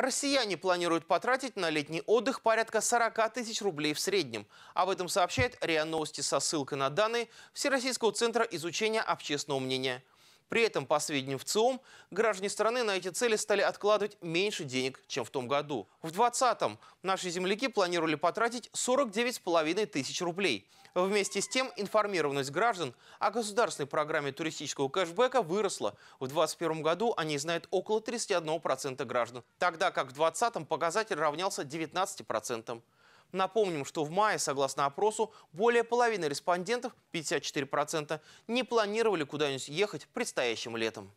Россияне планируют потратить на летний отдых порядка 40 тысяч рублей в среднем. Об этом сообщает РИА Новости со ссылкой на данные Всероссийского центра изучения общественного мнения – при этом, по сведениям ВЦИОМ, граждане страны на эти цели стали откладывать меньше денег, чем в том году. В 2020-м наши земляки планировали потратить 49,5 тысяч рублей. Вместе с тем информированность граждан о государственной программе туристического кэшбэка выросла. В 2021 году о ней знает около 31% граждан, тогда как в 2020-м показатель равнялся 19%. Напомним, что в мае, согласно опросу, более половины респондентов, 54%, не планировали куда-нибудь ехать предстоящим летом.